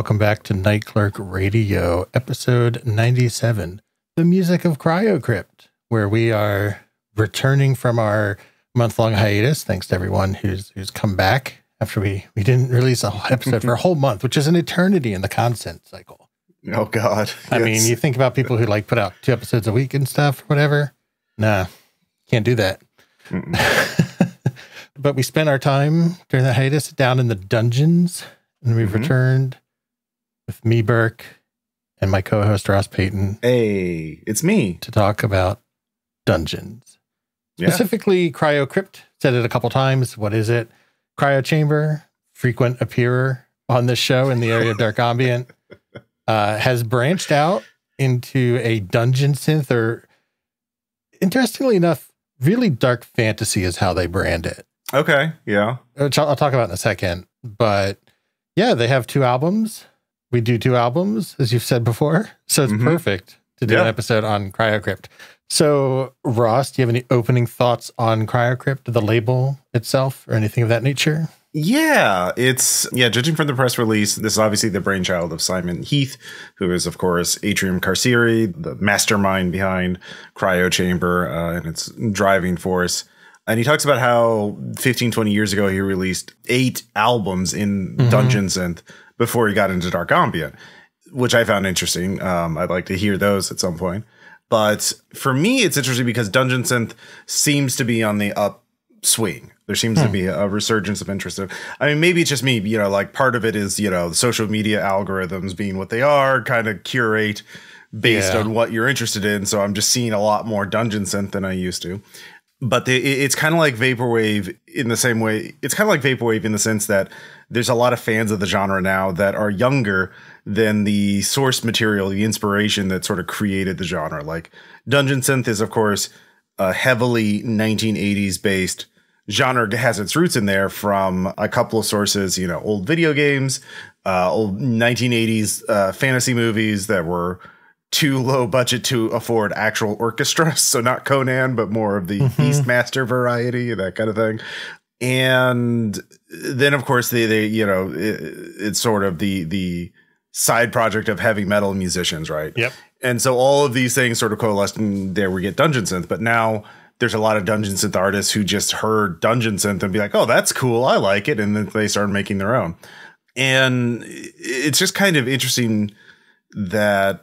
Welcome back to Night Clerk Radio, episode 97, The Music of Cryocrypt, where we are returning from our month-long hiatus. Thanks to everyone who's who's come back after we we didn't release a whole episode for a whole month, which is an eternity in the content cycle. Oh God! I mean, you think about people who like put out two episodes a week and stuff, whatever. Nah, can't do that. but we spent our time during the hiatus down in the dungeons, and we've mm -hmm. returned with me, Burke, and my co host, Ross Payton. Hey, it's me. To talk about dungeons. Specifically, yeah. Cryo Crypt. Said it a couple times. What is it? Cryo Chamber, frequent appearer on this show in the area of Dark Ambient, uh, has branched out into a dungeon synth, or interestingly enough, really dark fantasy is how they brand it. Okay. Yeah. Which I'll, I'll talk about in a second. But yeah, they have two albums we do two albums, as you've said before. So it's mm -hmm. perfect to do yeah. an episode on Cryocrypt. So, Ross, do you have any opening thoughts on Cryocrypt, the label itself, or anything of that nature? Yeah, it's yeah, judging from the press release, this is obviously the brainchild of Simon Heath, who is of course Atrium Carceri, the mastermind behind Cryo Chamber uh, and its driving force. And he talks about how 15 20 years ago he released eight albums in mm -hmm. Dungeons and before he got into Dark Ambient, which I found interesting. Um, I'd like to hear those at some point. But for me, it's interesting because Dungeon Synth seems to be on the upswing. There seems hmm. to be a resurgence of interest. Of I mean, maybe it's just me, you know, like part of it is, you know, the social media algorithms being what they are, kind of curate based yeah. on what you're interested in. So I'm just seeing a lot more Dungeon Synth than I used to. But the, it's kind of like Vaporwave in the same way. It's kind of like Vaporwave in the sense that there's a lot of fans of the genre now that are younger than the source material, the inspiration that sort of created the genre. Like Dungeon Synth is, of course, a heavily 1980s based genre has its roots in there from a couple of sources, you know, old video games, uh, old 1980s uh, fantasy movies that were too low budget to afford actual orchestras. So not Conan, but more of the mm -hmm. Eastmaster variety, that kind of thing. And then of course they they you know it, it's sort of the the side project of heavy metal musicians, right? Yep. And so all of these things sort of coalesced, and there we get Dungeon Synth. But now there's a lot of Dungeon Synth artists who just heard Dungeon Synth and be like, "Oh, that's cool, I like it," and then they started making their own. And it's just kind of interesting that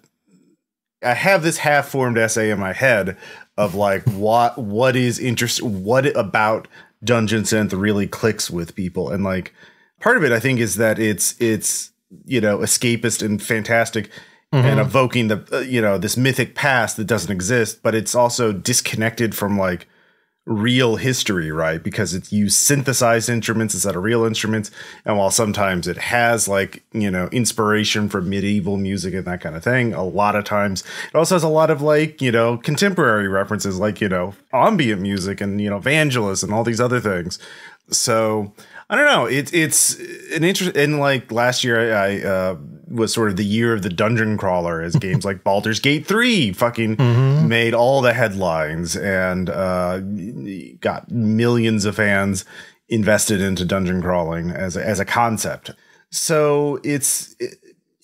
I have this half-formed essay in my head of like what what is interest what about Dungeon Synth really clicks with people. And like part of it, I think, is that it's it's you know escapist and fantastic. Mm-hmm. And evoking the uh, you know this mythic past that doesn't exist, but it's also disconnected from like real history, right? Because it's you synthesized instruments instead of real instruments. And while sometimes it has like, you know, inspiration from medieval music and that kind of thing, a lot of times it also has a lot of like, you know, contemporary references like, you know, ambient music and, you know, Vangelis and all these other things. So I don't know. It's it's an interest. And like last year, I, I uh, was sort of the year of the dungeon crawler as games like Baldur's Gate 3 fucking mm-hmm. made all the headlines and uh, got millions of fans invested into dungeon crawling as a, as a concept. So it's it,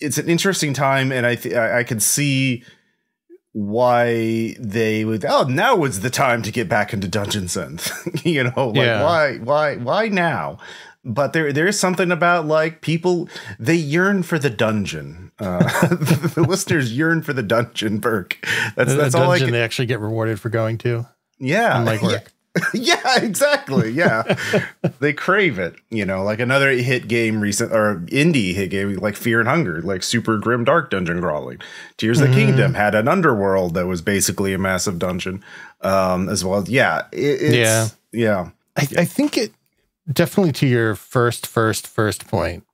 it's an interesting time and I th- I could see why they would oh now was the time to get back into dungeons and you know like yeah. why why why now but there there is something about like people they yearn for the dungeon. Uh, the, the, listeners yearn for the dungeon, Burke. That's the, that's the dungeon they actually get rewarded for going to. Yeah, like work. Yeah exactly. Yeah. they crave it, you know, like another hit game recent or indie hit game like Fear and Hunger, like super grim dark dungeon crawling. Tears mm-hmm. of the mm-hmm. Kingdom had an underworld that was basically a massive dungeon um as well. Yeah, it, yeah. Yeah. I, I think it definitely to your first, first, first point,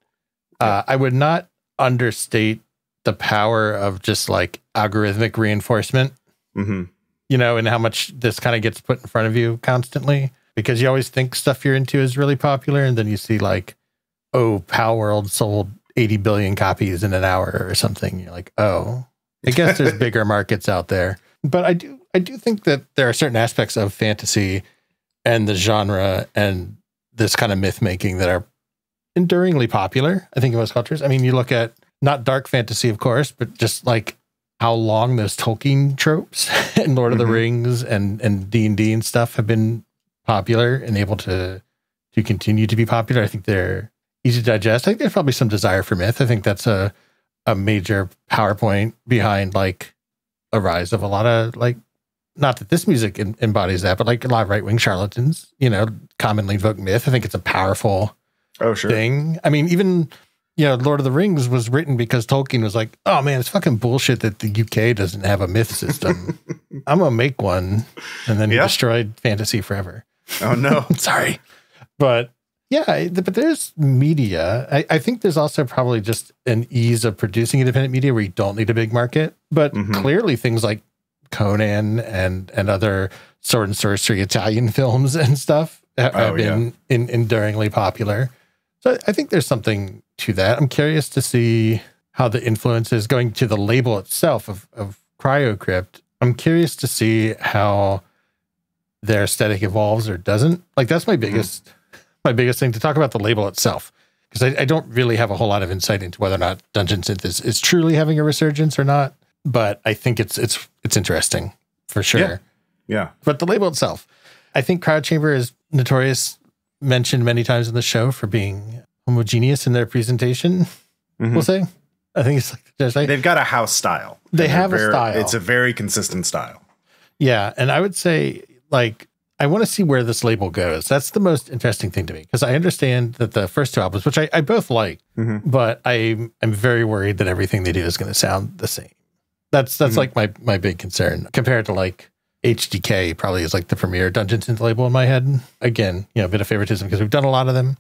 uh, I would not understate the power of just like algorithmic reinforcement, mm -hmm. you know, and how much this kind of gets put in front of you constantly because you always think stuff you're into is really popular. And then you see like, oh, Power World sold 80 billion copies in an hour or something. You're like, oh, I guess there's bigger markets out there. But I do, I do think that there are certain aspects of fantasy and the genre and this kind of myth making that are enduringly popular, I think, in most cultures. I mean, you look at not dark fantasy, of course, but just like how long those Tolkien tropes and Lord mm -hmm. of the mm-hmm. Rings and and D and D and stuff have been popular and able to to continue to be popular. I think they're easy to digest. I think there's probably some desire for myth. I think that's a a major PowerPoint behind like a rise of a lot of like not that this music in, embodies that, but like a lot of right wing charlatans, you know, commonly invoke myth. I think it's a powerful oh, sure. thing. I mean, even you know, Lord of the Rings was written because Tolkien was like, "Oh man, it's fucking bullshit that the UK doesn't have a myth system. I'm gonna make one," and then yeah. he destroyed fantasy forever. Oh no, sorry, but yeah, but there's media. I, I, think there's also probably just an ease of producing independent media where you don't need a big market. But mm -hmm. clearly, things like Conan and and other sword and sorcery Italian films and stuff oh, have oh, been yeah. in, enduringly popular. So I think there's something to that. I'm curious to see how the influence is going to the label itself of, of CryoCrypt. I'm curious to see how their aesthetic evolves or doesn't. Like that's my mm-hmm. biggest mm -hmm. my biggest thing to talk about the label itself. Because I, I, don't really have a whole lot of insight into whether or not Dungeon Synth is, is truly having a resurgence or not but I think it's it's it's interesting for sure. Yeah. yeah. But the label itself, I think Crowd Chamber is notorious, mentioned many times in the show for being homogeneous in their presentation. Mm-hmm. We'll say. I think it's like say. they've got a house style. They have very, a style. It's a very consistent style. Yeah, and I would say like I want to see where this label goes. That's the most interesting thing to me because I understand that the first two albums, which I, I both like, mm-hmm. but I I'm very worried that everything they do is going to sound the same. That's that's mm-hmm. like my my big concern compared to like HDK probably is like the premier Dungeons and label in my head. Again, you know, a bit of favoritism because we've done a lot of them.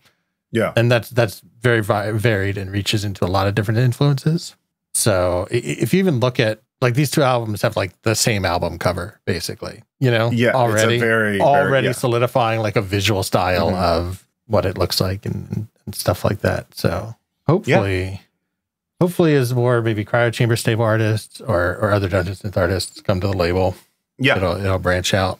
Yeah, and that's that's very vi- varied and reaches into a lot of different influences. So if you even look at like these two albums have like the same album cover basically, you know, yeah, already very, already very, yeah. solidifying like a visual style mm-hmm. of what it looks like and, and stuff like that. So hopefully. Yeah hopefully as more maybe cryo chamber stable artists or, or other dungeon synth artists come to the label yeah it'll, it'll branch out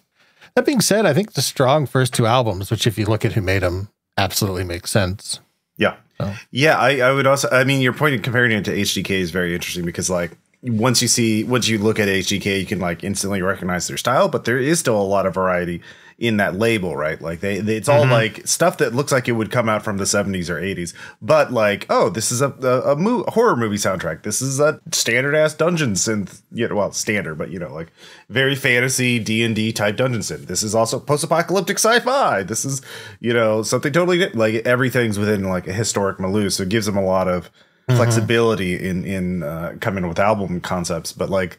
that being said i think the strong first two albums which if you look at who made them absolutely makes sense yeah so. yeah I, I would also i mean your point in comparing it to hdk is very interesting because like once you see once you look at hdk you can like instantly recognize their style but there is still a lot of variety in that label, right? Like they, they it's all mm-hmm. like stuff that looks like it would come out from the 70s or 80s, but like, oh, this is a a, a mo- horror movie soundtrack. This is a standard ass dungeon synth, you know, well, standard, but you know, like very fantasy D&D type dungeon synth. This is also post-apocalyptic sci-fi. This is, you know, something totally like everything's within like a historic milieu, so it gives them a lot of mm-hmm. flexibility mm-hmm. in in uh, coming with album concepts, but like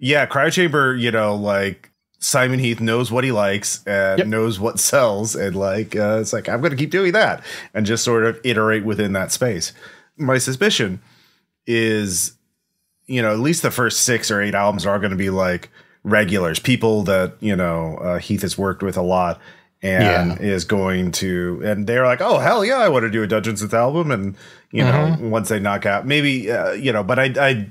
yeah, Cryo Chamber, you know, like Simon Heath knows what he likes and yep. knows what sells, and like uh, it's like I'm going to keep doing that and just sort of iterate within that space. My suspicion is, you know, at least the first six or eight albums are going to be like regulars, people that you know uh, Heath has worked with a lot and yeah. is going to and they're like oh hell yeah i want to do a dungeons and album and you mm-hmm. know once they knock out maybe uh, you know but i i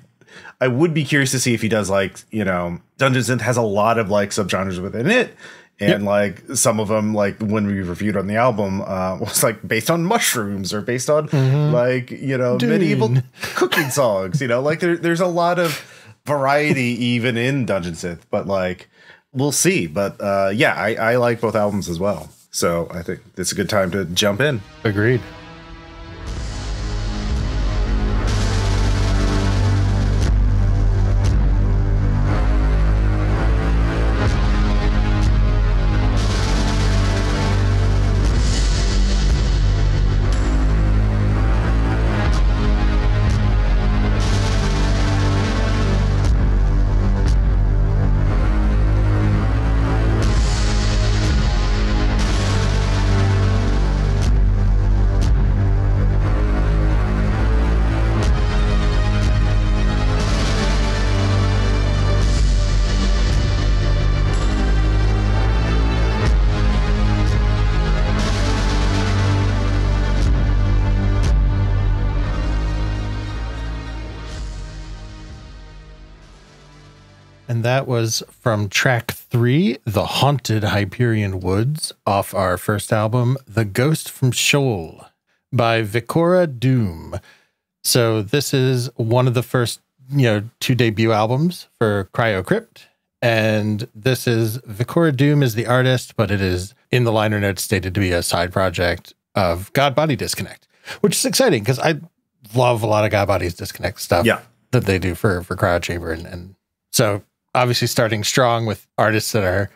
I would be curious to see if he does like you know Dungeons and has a lot of like subgenres within it. And yep. like some of them, like when we reviewed on the album, uh, was like based on mushrooms or based on mm-hmm. like you know Dune. medieval cooking songs. You know, like there, there's a lot of variety even in Dungeon Synth, but like we'll see. But uh, yeah, I, I like both albums as well. So I think it's a good time to jump in. Agreed. and that was from track three, The Haunted Hyperion Woods, off our first album, The Ghost from Shoal by Vicora Doom. So this is one of the first, you know, two debut albums for Cryocrypt. And this is Vicora Doom is the artist, but it is in the liner notes stated to be a side project of God Body Disconnect, which is exciting because I love a lot of God Body's Disconnect stuff yeah. that they do for for Cryo Chamber and, and so obviously starting strong with artists that are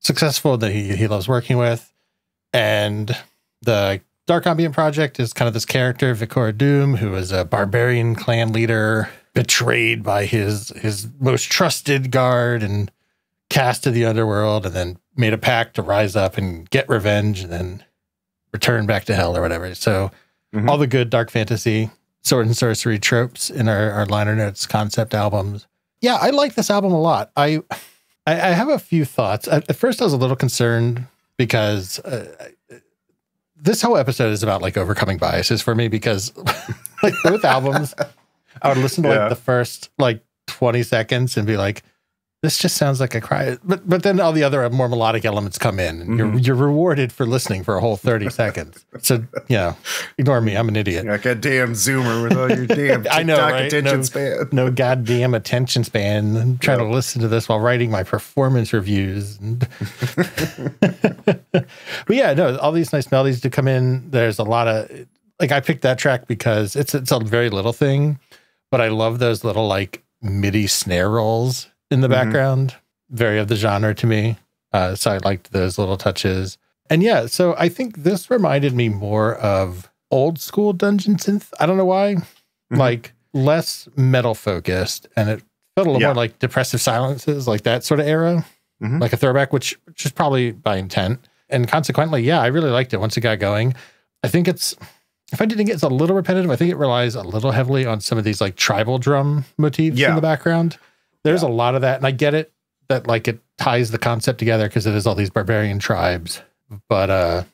successful that he, he loves working with. And the Dark Ambient Project is kind of this character, Vicor Doom, who is a barbarian clan leader betrayed by his his most trusted guard and cast to the underworld and then made a pact to rise up and get revenge and then return back to hell or whatever. So mm-hmm. all the good dark fantasy sword and sorcery tropes in our, our liner notes concept albums yeah, I like this album a lot. I I, have a few thoughts. At first, I was a little concerned because uh, this whole episode is about like overcoming biases for me because like both albums, I would listen to yeah. like the first like 20 seconds and be like, this just sounds like a cry. But but then all the other more melodic elements come in, and mm -hmm. you're mm-hmm. you're rewarded for listening for a whole thirty seconds. So you know, ignore me. I'm an idiot. You're like a damn zoomer with all your damn I know right? attention no, span. no goddamn attention span. I'm trying yep. to listen to this while writing my performance reviews. but yeah, no, all these nice melodies do come in. There's a lot of like I picked that track because it's it's a very little thing, but I love those little like MIDI snare rolls in the mm-hmm. background, very of the genre to me. Uh, so I liked those little touches. And yeah, so I think this reminded me more of old school dungeon synth. I don't know why, mm-hmm. like less metal focused, and it felt a little yeah. more like depressive silences, like that sort of era, mm-hmm. like a throwback, which which is probably by intent. And consequently, yeah, I really liked it once it got going. I think it's if I didn't get it's a little repetitive. I think it relies a little heavily on some of these like tribal drum motifs yeah. in the background. There's yeah. a lot of that, and I get it that like it ties the concept together because it is all these barbarian tribes. But uh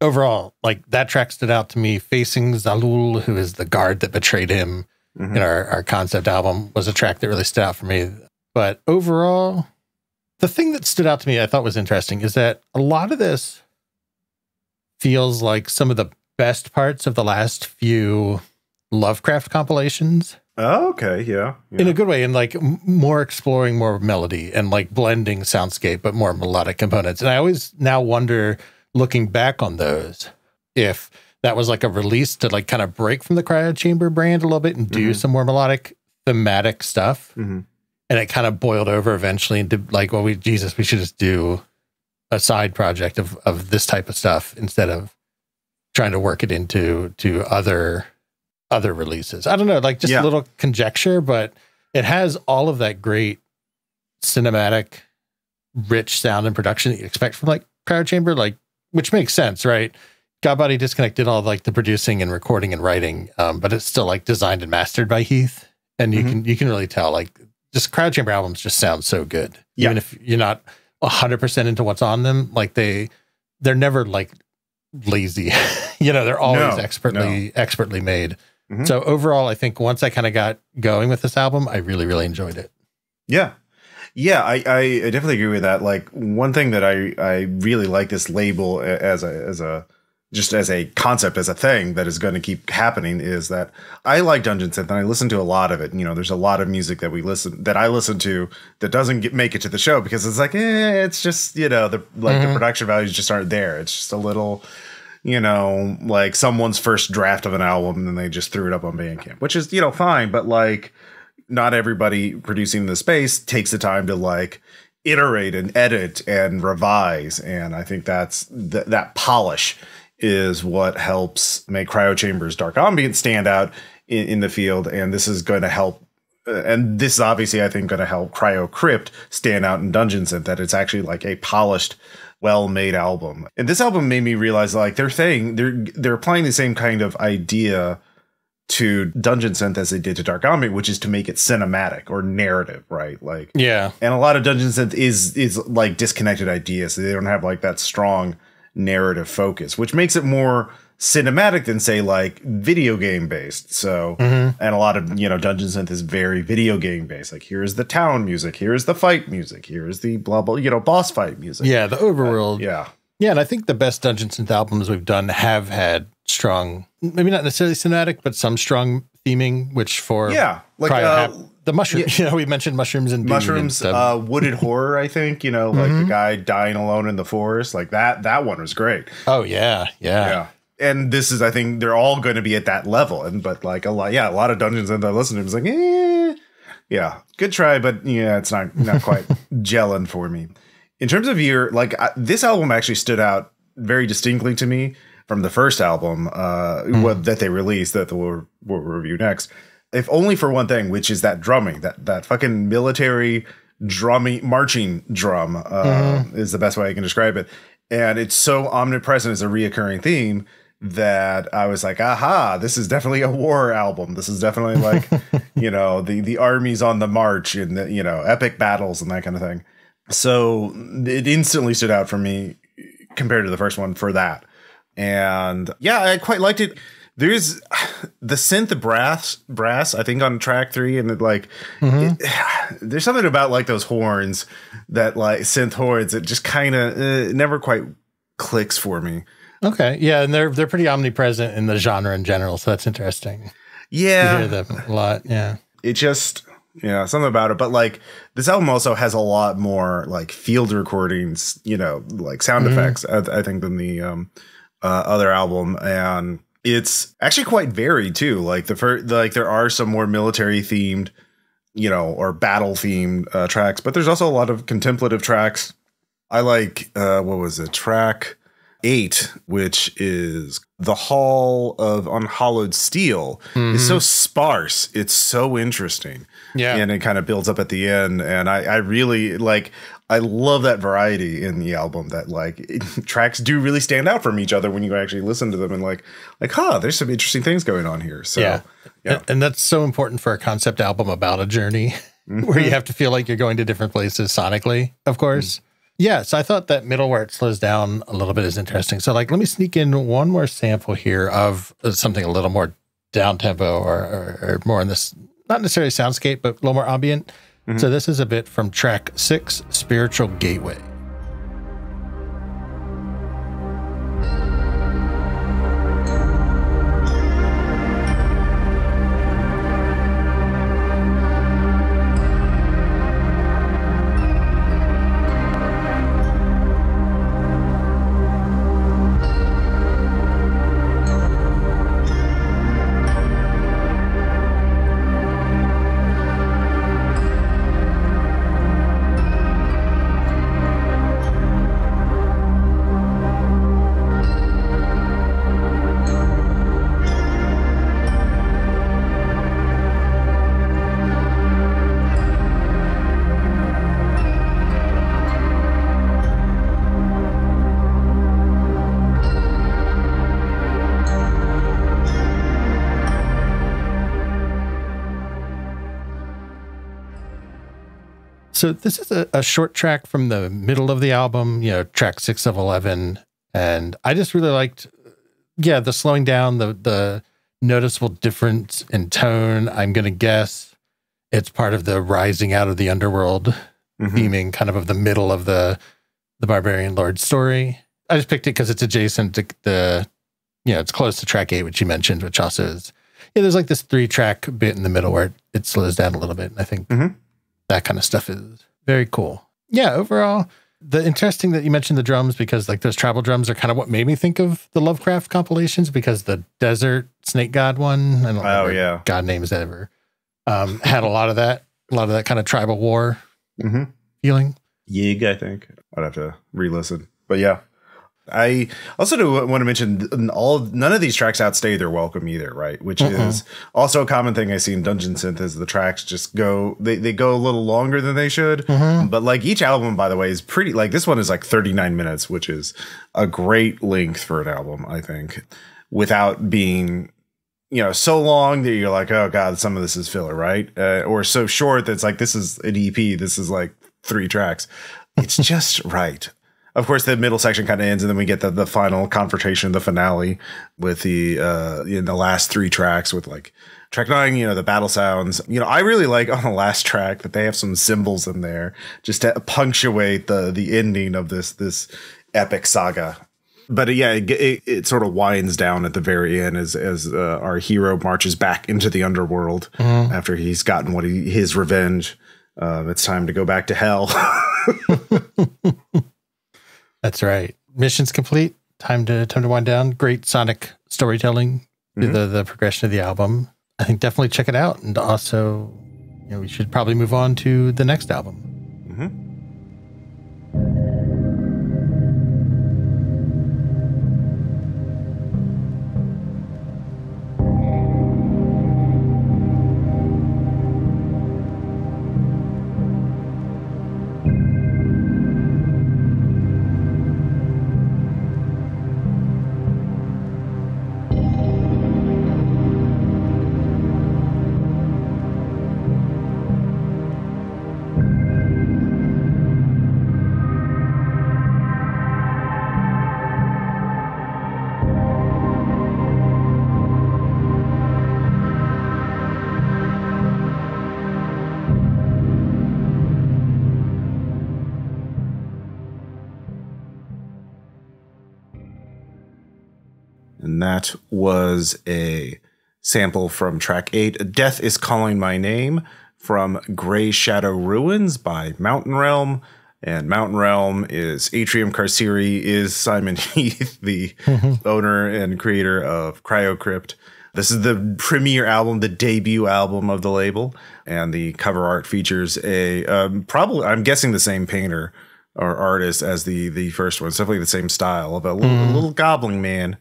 overall, like that track stood out to me. Facing Zalul, who is the guard that betrayed him mm -hmm. in our, our concept album, was a track that really stood out for me. But overall, the thing that stood out to me I thought was interesting is that a lot of this feels like some of the best parts of the last few Lovecraft compilations. Oh, okay, yeah, yeah, In a good way, and like more exploring more melody and like blending soundscape, but more melodic components. And I always now wonder, looking back on those, if that was like a release to like kind of break from the cryo chamber brand a little bit and do mm -hmm. some more melodic thematic stuff. Mm -hmm. And it kind of boiled over eventually into like, well, we Jesus, we should just do a side project of of this type of stuff instead of trying to work it into to other other releases. I don't know, like just yeah. a little conjecture, but it has all of that great cinematic, rich sound and production that you expect from like Cryo Chamber, like which makes sense, right? Godbody disconnected all like the producing and recording and writing, um, but it's still like designed and mastered by Heath, and you mm-hmm. can you can really tell like just Crowd Chamber albums just sound so good, yeah. even if you're not hundred percent into what's on them. Like they they're never like lazy, you know, they're always no, expertly no. expertly made. Mm-hmm. So overall, I think once I kind of got going with this album, I really, really enjoyed it. Yeah. Yeah, I, I definitely agree with that. Like one thing that I, I really like this label as a as a just as a concept, as a thing that is going to keep happening is that I like Dungeon Synth and I listen to a lot of it. You know, there's a lot of music that we listen that I listen to that doesn't get, make it to the show because it's like, eh, it's just you know the like mm-hmm. the production values just aren't there. It's just a little you know, like someone's first draft of an album and they just threw it up on Bandcamp, which is, you know, fine, but like not everybody producing in the space takes the time to like iterate and edit and revise. And I think that's th- that polish is what helps make Cryo Chambers Dark Ambient stand out in, in the field. And this is going to help uh, and this is obviously I think going to help Cryo Crypt stand out in Dungeon Synth that it's actually like a polished well made album. And this album made me realize like they're saying they're they're applying the same kind of idea to Dungeon Synth as they did to Dark Omni, which is to make it cinematic or narrative, right? Like Yeah. And a lot of Dungeon Synth is is like disconnected ideas. So they don't have like that strong narrative focus, which makes it more cinematic than say like video game based. So mm-hmm. and a lot of you know Dungeon Synth is very video game based. Like here is the town music, here is the fight music, here is the blah blah you know boss fight music. Yeah, the overworld. Uh, yeah. Yeah, and I think the best Dungeon Synth albums we've done have had strong, maybe not necessarily cinematic, but some strong theming, which for yeah, like uh, the mushroom. Yeah, you know, we mentioned mushrooms and mushrooms, and uh, wooded horror. I think you know, like mm-hmm. the guy dying alone in the forest, like that. That one was great. Oh yeah, yeah. yeah and this is I think they're all going to be at that level. And but like a lot, yeah, a lot of dungeons and I listeners to like, eh, yeah, good try, but yeah, it's not not quite gelling for me. In terms of your like, I, this album actually stood out very distinctly to me from the first album uh, mm. what, that they released that we'll, we'll review next. If only for one thing, which is that drumming, that that fucking military drumming marching drum uh, mm. is the best way I can describe it and it's so omnipresent as a reoccurring theme that I was like, aha, this is definitely a war album. This is definitely like, you know, the the armies on the march and the, you know, epic battles and that kind of thing. So it instantly stood out for me compared to the first one for that. And yeah, I quite liked it. There's the synth brass brass, I think on track three, and it, like mm-hmm. it, there's something about like those horns that like synth horns that just kind of uh, eh, never quite clicks for me. Okay, yeah, and they're they're pretty omnipresent in the genre in general, so that's interesting. Yeah, you hear them a lot. Yeah, it just yeah something about it, but like this album also has a lot more like field recordings, you know, like sound mm -hmm. effects. I, I, think than the um, uh, other album, and it's actually quite varied too. Like the first, like there are some more military themed, you know, or battle themed uh, tracks, but there's also a lot of contemplative tracks. I like uh, what was the track? eight, which is the Hall of Unhallowed Steel, mm-hmm. is so sparse. It's so interesting. Yeah. And it kind of builds up at the end. And I, I really like, I love that variety in the album that like it, tracks do really stand out from each other when you actually listen to them and like, like, huh, there's some interesting things going on here. So, yeah. yeah. And that's so important for a concept album about a journey. Mm-hmm. Where you mm-hmm. have to feel like you're going to different places sonically, of course. Mm-hmm yeah, so I thought that middle where it slows down a little bit is interesting. So, like, let me sneak in one more sample here of uh, something a little more down tempo or, or, or, more in this, not necessarily soundscape, but a little more ambient. Mm -hmm. So, this is a bit from track six, Spiritual Gateway. So this is a, a, short track from the middle of the album, you know, track six of eleven, and I just really liked, yeah, the slowing down, the the noticeable difference in tone. I'm gonna guess it's part of the rising out of the underworld mm -hmm. theming, kind of of the middle of the the barbarian lord story. I just picked it because it's adjacent to the, you know, it's close to track eight, which you mentioned, which also is, yeah, there's like this three track bit in the middle where it, it slows down a little bit. and I think mm -hmm that kind of stuff is very cool. Yeah, overall, the interesting that you mentioned the drums because like those tribal drums are kind of what made me think of the Lovecraft compilations because the desert snake god one. I don't oh yeah, god names ever um, had a lot of that, a lot of that kind of tribal war mm-hmm. feeling. Yig, I think I'd have to re-listen, but yeah, I also do want to mention all none of these tracks outstay their welcome either, right? Which Mm-mm. is also a common thing I see in Dungeon Synth is the tracks just go they, they go a little longer than they should. Mm-hmm. But like each album, by the way, is pretty like this one is like 39 minutes, which is a great length for an album, I think, without being you know so long that you're like, oh god, some of this is filler, right? Uh, or so short that it's like this is an EP, this is like three tracks. It's just right of course, the middle section kind of ends, and then we get the, the final confrontation, the finale with the uh, in the last three tracks with like track nine, you know, the battle sounds. You know, I really like on the last track that they have some symbols in there just to punctuate the the ending of this this epic saga. But uh, yeah, it, it, it sort of winds down at the very end as as uh, our hero marches back into the underworld mm. after he's gotten what he his revenge. Uh, it's time to go back to hell. That's right. Mission's complete. Time to time to wind down. Great sonic storytelling mm -hmm. the, mm-hmm. the progression of the album. I think definitely check it out. And also, you know, we should probably move on to the next album. Mm -hmm. that was a sample from track eight Death is Calling My Name from Gray Shadow Ruins by Mountain Realm. And Mountain Realm is Atrium Carceri, is Simon Heath, the owner and creator of Cryocrypt. This is the premiere album, the debut album of the label, and the cover art features a um, probably I'm guessing the same painter or artist as the the first one. It's definitely the same style of a little mm-hmm. goblin man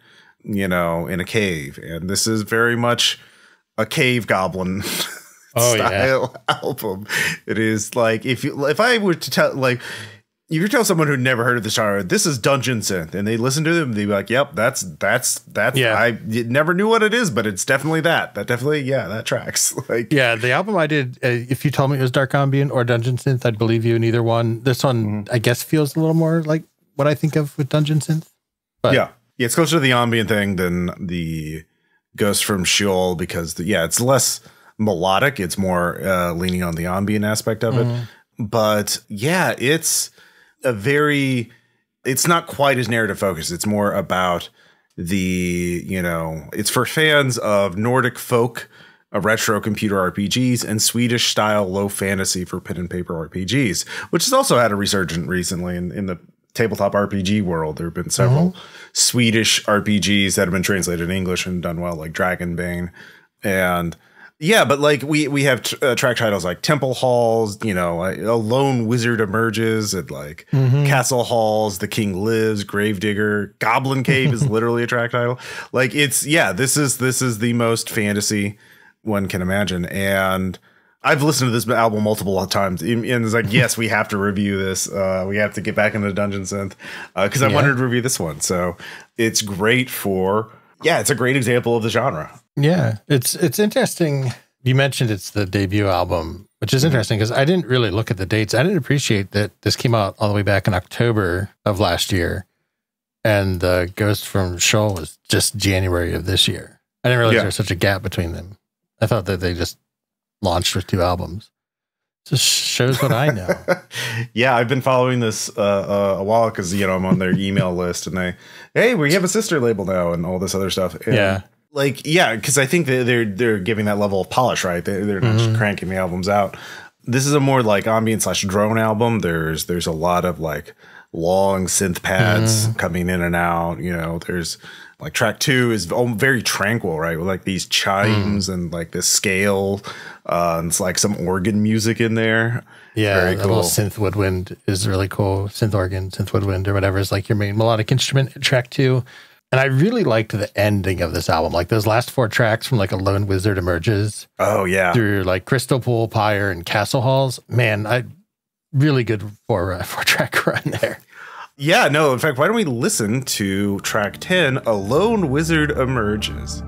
you know, in a cave. And this is very much a cave goblin. Oh, style yeah. album. It is like if you if I were to tell like if you tell someone who never heard of the genre, this is Dungeon Synth, and they listen to them, they'd be like, "Yep, that's that's that's." Yeah. I never knew what it is, but it's definitely that. That definitely, yeah, that tracks. Like, yeah, the album I did. Uh, if you told me it was Dark Ambient or Dungeon Synth, I'd believe you in either one. This one, mm-hmm. I guess, feels a little more like what I think of with Dungeon Synth. But yeah, yeah, it's closer to the ambient thing than the Ghost from Sheol because, the, yeah, it's less melodic. It's more uh, leaning on the ambient aspect of it. Mm. But yeah, it's a very, it's not quite as narrative focused. It's more about the, you know, it's for fans of Nordic folk, uh, retro computer RPGs, and Swedish style low fantasy for pen and paper RPGs, which has also had a resurgent recently in, in the tabletop RPG world, there have been several mm -hmm. Swedish RPGs that have been translated in English and done well, like Dragonbane, and yeah, but like we we have uh, track titles like Temple Halls, you know, a lone wizard emerges, and like mm -hmm. Castle Halls, The King Lives, Gravedigger, Goblin Cave is literally a track title. Like it's yeah, this is this is the most fantasy one can imagine, and I've listened to this album multiple times, and it's like, yes, we have to review this. Uh, we have to get back into Dungeon Synth because uh, I yeah. wanted to review this one. So it's great for, yeah, it's a great example of the genre. Yeah, it's it's interesting. You mentioned it's the debut album, which is mm-hmm. interesting because I didn't really look at the dates. I didn't appreciate that this came out all the way back in October of last year, and the Ghost from Shoal was just January of this year. I didn't realize yeah. there was such a gap between them. I thought that they just launched with two albums. Just shows what I know. yeah, I've been following this uh, uh, a while because you know I'm on their email list, and they, hey, we have a sister label now, and all this other stuff. And yeah, like yeah, because I think they're they're giving that level of polish, right? They're, they're not mm-hmm. just cranking the albums out. This is a more like ambient slash drone album. There's there's a lot of like long synth pads mm-hmm. coming in and out. You know, there's like track two is oh, very tranquil, right? With like these chimes mm. and like this scale. Uh, and it's like some organ music in there. Yeah, very cool. little synth woodwind is really cool. Synth organ, synth woodwind, or whatever is like your main melodic instrument in track two. And I really liked the ending of this album. Like those last four tracks from like a Lone Wizard Emerges. Oh yeah. Through like Crystal Pool, Pyre, and Castle Halls. Man, I really good for uh, for track run there. Yeah, no, in fact, why don't we listen to track 10 Alone Wizard Emerges?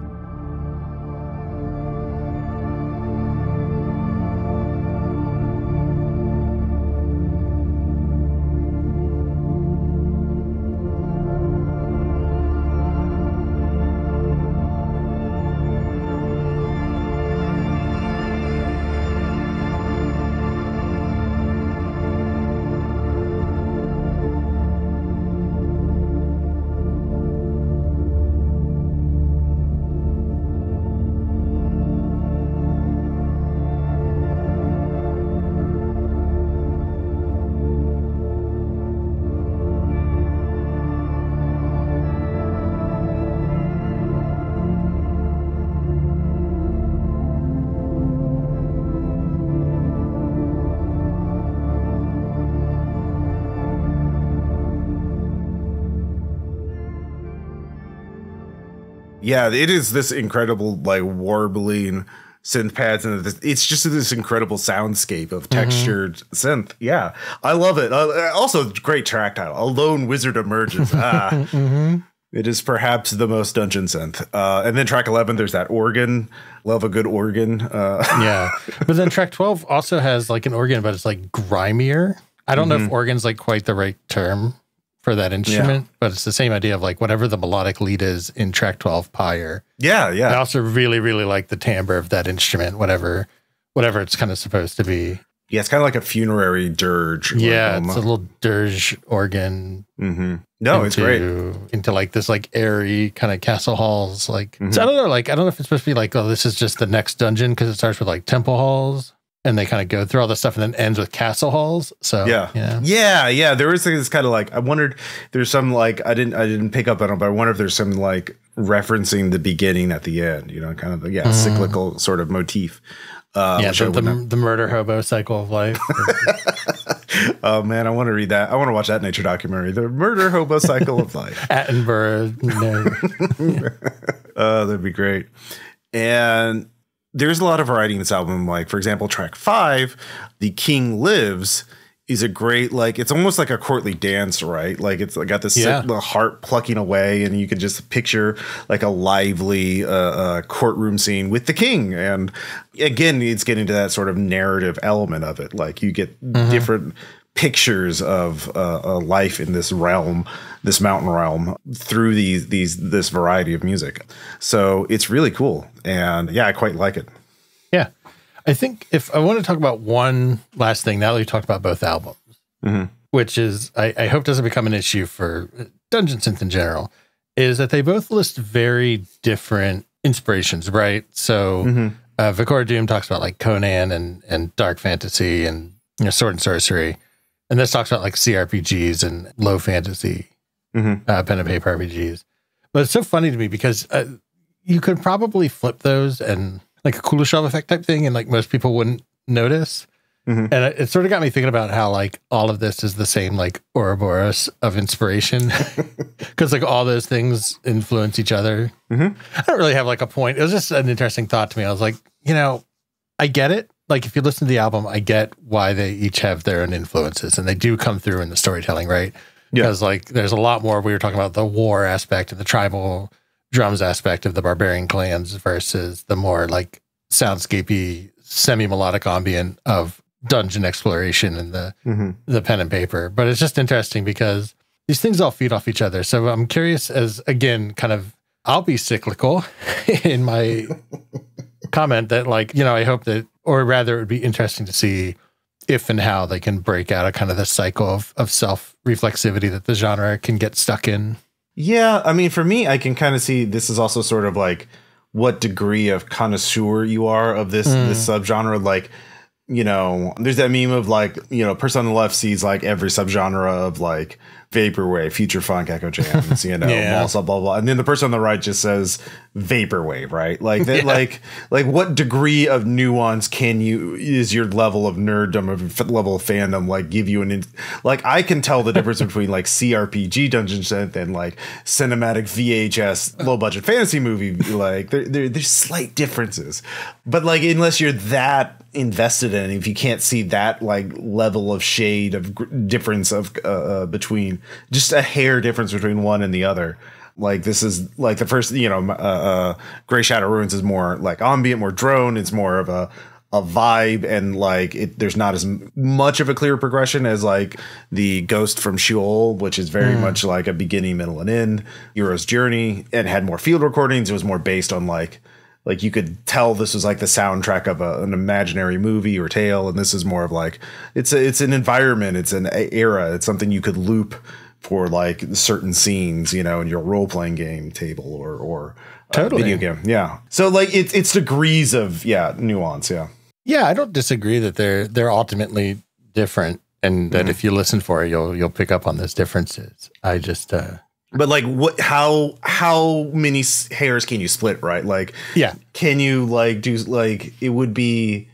yeah, it is this incredible like warbling synth pads and it's just this incredible soundscape of mm-hmm. textured mm-hmm. synth. Yeah, I love it. Uh, also, great track title. Alone Wizard Emerges. Ah. mm-hmm. It is perhaps the most dungeon synth. Uh, and then track 11, there's that organ. Love a good organ. Uh. yeah. But then track 12 also has like an organ, but it's like grimier. I don't mm-hmm. know if mm-hmm. organ's like quite the right term for that instrument, yeah. but it's the same idea of like whatever the melodic lead is in track 12 Pyre. Yeah, yeah. I also really, really like the timbre of that instrument, whatever whatever it's kind of supposed to be. Yeah, it's kind of like a funerary dirge. Yeah, it's a little dirge organ. Mm -hmm. No, into, it's great. Into like this like airy kind of castle halls. Like, mm -hmm. so mm-hmm. I don't know. Like, I don't know if it's supposed to be like, oh, this is just the next dungeon because it starts with like temple halls and they kind of go through all the stuff and then ends with castle halls. So yeah, yeah, yeah, yeah. There is this kind of like I wondered. There's some like I didn't I didn't pick up on it, but I wonder if there's some like referencing the beginning at the end. You know, kind of yeah, mm. cyclical sort of motif. Uh, yeah, the, the, the, murder hobo cycle of life. oh man, I want to read that. I want to watch that nature documentary, the murder hobo cycle of life. Attenborough. No. yeah. Oh, that'd be great. And there's a lot of variety in this album. Like, for example, track five, The King Lives, is a great, like, it's almost like a courtly dance, right? Like, it's got this yeah. the heart plucking away, and you can just picture like a lively uh, uh, courtroom scene with the king. And again, it's getting to that sort of narrative element of it. Like, you get mm-hmm. different pictures of uh, a life in this realm, this mountain realm, through these these this variety of music. So it's really cool, and yeah, I quite like it. Yeah, I think if I want to talk about one last thing, now that we talked about both albums, mm-hmm. which is I, I hope doesn't become an issue for uh, Dungeon Synth in general, is that they both list very different inspirations, right? So. Mm-hmm. Uh, Doom talks about like Conan and and dark fantasy and you know, sword and sorcery and this talks about like CRPGs and low fantasy mm-hmm. uh, pen and paper RPGs. But it's so funny to me because uh, you could probably flip those and like a Kuleshov effect type thing, and like most people wouldn't notice. Mm-hmm. And it, sort of got me thinking about how like all of this is the same like Ouroboros of inspiration because like all those things influence each other. Mm-hmm. I don't really have like a point. It was just an interesting thought to me. I was like, you know, I get it like if you listen to the album, I get why they each have their own influences and they do come through in the storytelling, right? Because yeah. like there's a lot more we were talking about the war aspect and the tribal drums aspect of the barbarian clans versus the more like soundscapey semi-melodic ambient of dungeon exploration and the mm-hmm. the pen and paper. But it's just interesting because these things all feed off each other. So I'm curious as again, kind of I'll be cyclical in my comment that like you know I hope that or rather it would be interesting to see if and how they can break out of kind of the cycle of, of self reflexivity that the genre can get stuck in. Yeah, I mean, for me, I can kind of see this is also sort of like what degree of connoisseur you are of this mm. this subgenre. Like, you know, there's that meme of like, you know, person on the left sees like every subgenre of like vaporwave, future funk, echo jams, you know, yeah. blah, blah, blah, blah, and then the person on the right just says vaporwave, right? Like that, yeah. like like what degree of nuance can you is your level of nerddom or level of fandom like give you an in, like I can tell the difference between like CRPG dungeon synth and like cinematic VHS low budget fantasy movie. Like there, there there's slight differences, but like unless you're that invested in if you can't see that like level of shade of difference of uh, uh, between just a hair difference between one and the other like this is like the first, you know, uh, uh, Gray Shadow Ruins is more like ambient, more drone. It's more of a a vibe, and like it, there's not as much of a clear progression as like the Ghost from Sheol, which is very mm. much like a beginning, middle, and end. Euro's Journey and had more field recordings. It was more based on like like you could tell this was like the soundtrack of a, an imaginary movie or tale and this is more of like it's a, it's an environment it's an era it's something you could loop for like certain scenes, you know, in your role playing game table or or uh, totally. video game. Yeah. So like it's it's degrees of yeah nuance. Yeah. Yeah, I don't disagree that they're they're ultimately different, and that mm -hmm. if you listen for it, you'll you'll pick up on those differences. I just. uh but like what how how many hairs can you split right like yeah can you like do like it would be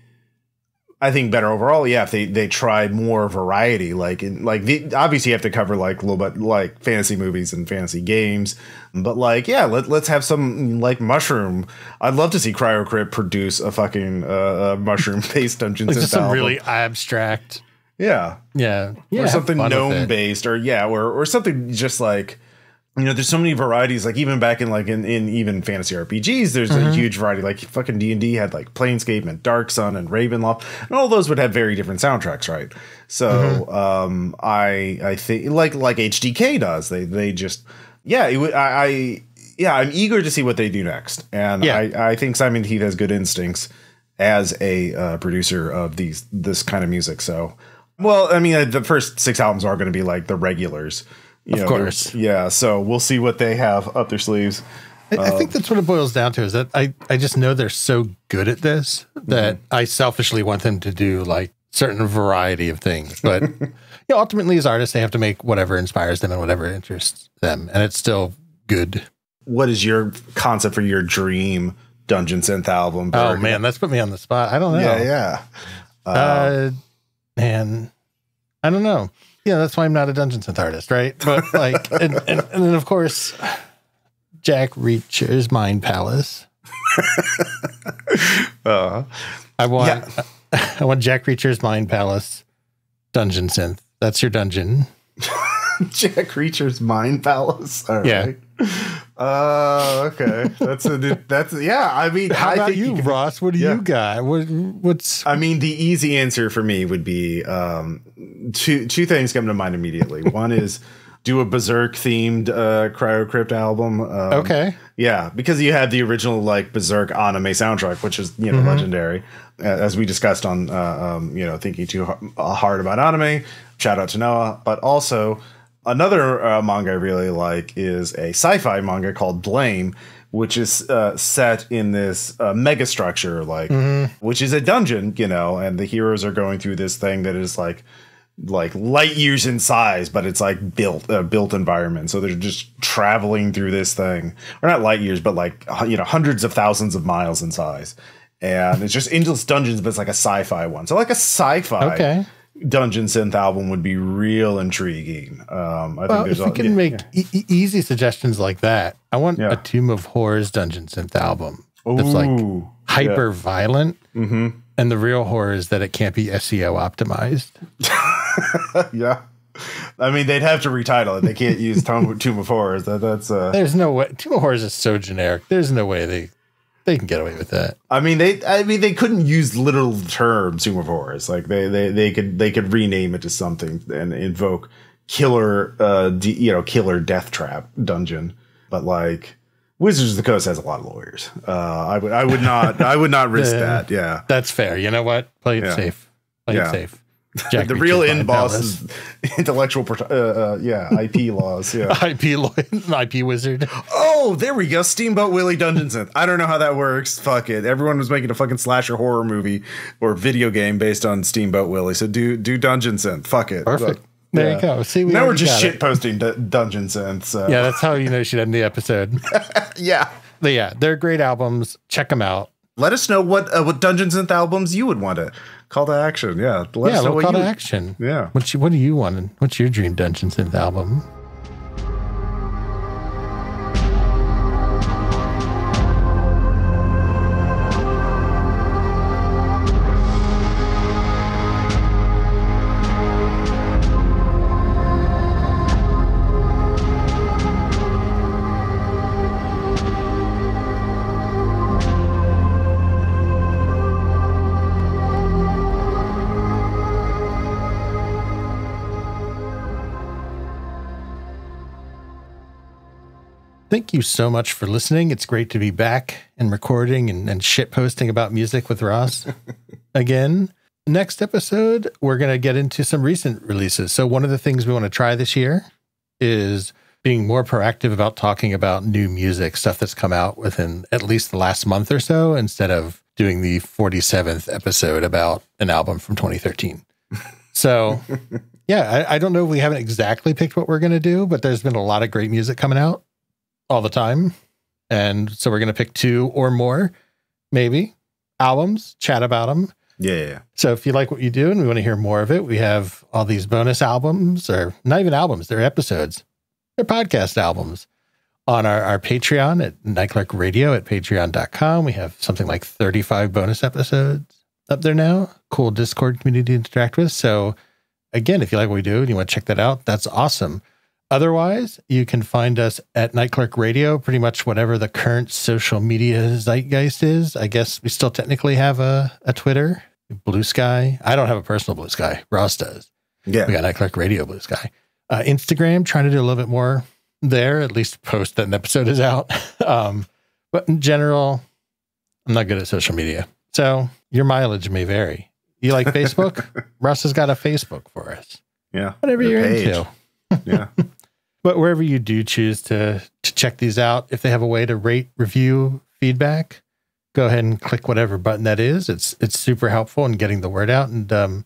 I think better overall. Yeah, if they they try more variety, like in, like the, obviously you have to cover like a little bit like fantasy movies and fantasy games, but like yeah, let let's have some like mushroom. I'd love to see Cryocrypt produce a fucking uh, mushroom based Dungeons like and just some really abstract. Yeah, yeah, yeah or something gnome based, or yeah, or or something just like you know, there's so many varieties. Like even back in like in, in even fantasy RPGs, there's mm -hmm. a mm-hmm. huge variety. Like fucking D and D had like Planescape and Dark Sun and Ravenloft, and all those would have very different soundtracks, right? So mm -hmm. um, I I think like like HDK does. They they just yeah. It I. yeah, I'm eager to see what they do next, and yeah. I, I think Simon Heath has good instincts as a uh, producer of these this kind of music. So, well, I mean, uh, the first six albums are going to be like the regulars, of know, course. Yeah. So we'll see what they have up their sleeves. I, I, think um, that's what it boils down to is that I, I just know they're so good at this that mm-hmm. I selfishly want them to do like certain variety of things. But you know, ultimately, as artists, they have to make whatever inspires them and whatever interests them. And it's still good. What is your concept for your dream Dungeon Synth album? Oh, man, that's put me on the spot. I don't know. Yeah. Yeah. Uh, uh, man, I don't know. Yeah, that's why I'm not a Dungeon Synth artist, right? But like, and, and, and then of course, Jack reaches Mind Palace. uh, I want yeah. I want Jack Reacher's Mind Palace dungeon synth. That's your dungeon. Jack Reacher's Mind Palace. All yeah. Right. Uh, okay. That's a that's a, yeah. I mean, how I about you, you can, Ross? What do yeah. you got? What what's? I mean, the easy answer for me would be um, two two things come to mind immediately. One is do a berserk themed uh, album. Um, okay. Yeah, because you had the original like berserk anime soundtrack, which is you know mm-hmm. legendary, uh, as we discussed on uh, um, you know thinking too hard about anime. Shout out to Noah, but also another uh, manga I really like is a sci-fi manga called Blame, which is uh, set in this uh, structure, like mm-hmm. which is a dungeon, you know, and the heroes are going through this thing that is like like light years in size, but it's like built a uh, built environment. So they're just traveling through this thing, or not light years, but like you know hundreds of thousands of miles in size. And it's just endless dungeons, but it's like a sci-fi one. So like a sci-fi okay. Dungeon Synth album would be real intriguing. Um, I well, think there's if we can yeah, make yeah. E- easy suggestions like that, I want yeah. a Tomb of Horrors Dungeon Synth album Ooh, that's like hyper violent, mm-hmm. and the real horror is that it can't be SEO optimized. yeah. I mean, they'd have to retitle it. They can't use Tomb, Tomb of Horrors. That, that's uh, there's no way. Tomb of Horrors is so generic. There's no way they they can get away with that. I mean, they I mean they couldn't use literal terms herbivores. Like they they they could they could rename it to something and invoke killer uh you know killer death trap dungeon. But like Wizards of the Coast has a lot of lawyers. Uh, I would I would not I would not risk yeah, that. Yeah, that's fair. You know what? Play it yeah. safe. Play yeah. it safe. Jack the real end boss is intellectual, uh, uh, yeah, IP laws, yeah, IP law, IP wizard. Oh, there we go, Steamboat Willie dungeons. I don't know how that works. Fuck it. Everyone was making a fucking slasher horror movie or video game based on Steamboat Willie, so do do Dungeon Synth. Fuck it. Perfect. There yeah. you go. See, we now we're just shit posting d- Dungeon Synth. So. Yeah, that's how you know you should end the episode. yeah. But yeah, they're great albums. Check them out let us know what uh, what dungeons and albums you would want to call to action. Yeah, let yeah, us know we'll what call you, to action. Yeah, what you, what do you want? What's your dream dungeons and album? thank you so much for listening. It's great to be back and recording and, and shit posting about music with Ross again. Next episode, we're going to get into some recent releases. So, one of the things we want to try this year is being more proactive about talking about new music, stuff that's come out within at least the last month or so, instead of doing the 47th episode about an album from 2013. So, yeah, I, I, don't know if we haven't exactly picked what we're going to do, but there's been a lot of great music coming out all the time. And so we're going to pick two or more, maybe albums, chat about them. Yeah, So if you like what you do and we want to hear more of it, we have all these bonus albums or not even albums, they're episodes, they're podcast albums on our, our Patreon at Nightclark Radio at patreon.com. We have something like 35 bonus episodes up there now. Cool Discord community to interact with. So again, if you like what we do and you want to check that out, that's awesome. Otherwise, you can find us at Night Clerk Radio, pretty much whatever the current social media zeitgeist is. I guess we still technically have a, a Twitter, Blue Sky. I don't have a personal Blue Sky. Ross does. Yeah. We got Night Clerk Radio Blue Sky. Uh, Instagram, trying to do a little bit more there, at least post that an episode is out. um, but in general, I'm not good at social media. So your mileage may vary. You like Facebook? Russ has got a Facebook for us. Yeah. Whatever you're page. into. yeah. But wherever you do choose to, to check these out, if they have a way to rate, review, feedback, go ahead and click whatever button that is. It's it's super helpful in getting the word out. And um,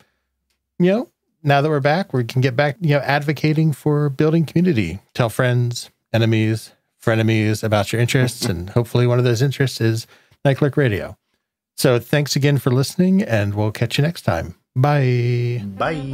you know, now that we're back, we can get back, you know, advocating for building community. Tell friends, enemies, frenemies about your interests, and hopefully one of those interests is Nightclick Radio. So thanks again for listening, and we'll catch you next time. Bye. Bye.